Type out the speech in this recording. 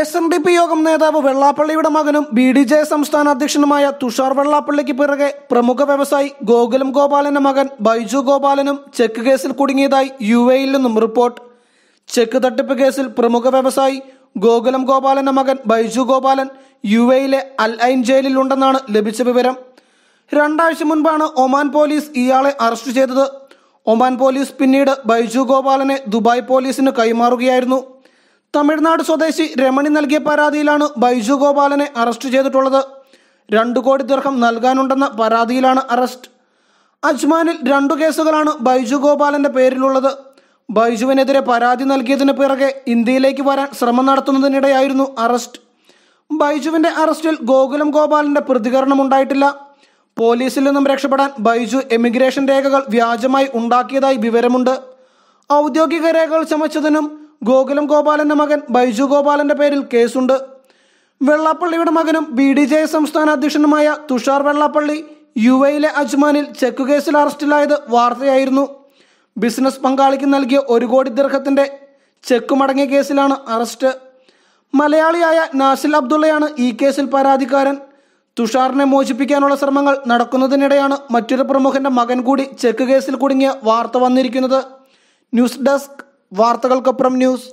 S M D P യോഗം നേതാവ് വെള്ളാപ്പള്ളിയുടെ മകനും ബി ഡി ജെ സംസ്ഥാന അധ്യക്ഷനുമായ തുഷാർ വെള്ളാപ്പള്ളിക്ക് പിറകെ പ്രമുഖ വ്യവസായി ഗോകുലം ഗോപാലന്റെ മകൻ ബൈജു ഗോപാലനും ചെക്ക് കേസിൽ കുടുങ്ങിയതായി യു എയിൽ നിന്നും റിപ്പോർട്ട് ചെക്ക് തട്ടിപ്പ് കേസിൽ പ്രമുഖ വ്യവസായി ഗോകുലം ഗോപാലന്റെ മകൻ ബൈജു ഗോപാലൻ യു എയിലെ അൽ ഐൻ ഉണ്ടെന്നാണ് ലഭിച്ച വിവരം രണ്ടാഴ്ച മുൻപാണ് ഒമാൻ പോലീസ് ഇയാളെ അറസ്റ്റ് ചെയ്തത് ഒമാൻ പോലീസ് പിന്നീട് ബൈജു ഗോപാലനെ ദുബായ് പോലീസിന് കൈമാറുകയായിരുന്നു തമിഴ്നാട് സ്വദേശി രമണി നൽകിയ പരാതിയിലാണ് ബൈജു ഗോപാലനെ അറസ്റ്റ് ചെയ്തിട്ടുള്ളത് രണ്ടു കോടി ദീർഘം നൽകാനുണ്ടെന്ന പരാതിയിലാണ് അറസ്റ്റ് അജ്മാനിൽ രണ്ടു കേസുകളാണ് ബൈജു ഗോപാലന്റെ പേരിലുള്ളത് ബൈജുവിനെതിരെ പരാതി നൽകിയതിന് പിറകെ ഇന്ത്യയിലേക്ക് വരാൻ ശ്രമം നടത്തുന്നതിനിടെയായിരുന്നു അറസ്റ്റ് ബൈജുവിന്റെ അറസ്റ്റിൽ ഗോകുലം ഗോപാലിന്റെ പ്രതികരണം ഉണ്ടായിട്ടില്ല പോലീസിൽ നിന്നും രക്ഷപ്പെടാൻ ബൈജു എമിഗ്രേഷൻ രേഖകൾ വ്യാജമായി ഉണ്ടാക്കിയതായി വിവരമുണ്ട് ഔദ്യോഗിക രേഖകൾ ചമച്ചതിനും ഗോകുലം ഗോപാലന്റെ മകൻ ബൈജു ഗോപാലന്റെ പേരിൽ കേസുണ്ട് വെള്ളാപ്പള്ളിയുടെ മകനും ബി ഡി ജെ സംസ്ഥാന അധ്യക്ഷനുമായ തുഷാർ വെള്ളാപ്പള്ളി യു എയിലെ അജ്മാനിൽ ചെക്ക് കേസിൽ അറസ്റ്റിലായത് വാർത്തയായിരുന്നു ബിസിനസ് പങ്കാളിക്ക് നൽകിയ ഒരു കോടി ദീർഘത്തിന്റെ ചെക്ക് മടങ്ങിയ കേസിലാണ് അറസ്റ്റ് മലയാളിയായ നാസിൽ അബ്ദുള്ളയാണ് ഈ കേസിൽ പരാതിക്കാരൻ തുഷാറിനെ മോചിപ്പിക്കാനുള്ള ശ്രമങ്ങൾ നടക്കുന്നതിനിടെയാണ് മറ്റൊരു പ്രമുഖന്റെ മകൻ കൂടി ചെക്ക് കേസിൽ കുടുങ്ങിയ വാർത്ത വന്നിരിക്കുന്നത് ന്യൂസ് ഡെസ്ക് വാർത്തകൾക്കൊപ്പം ന്യൂസ്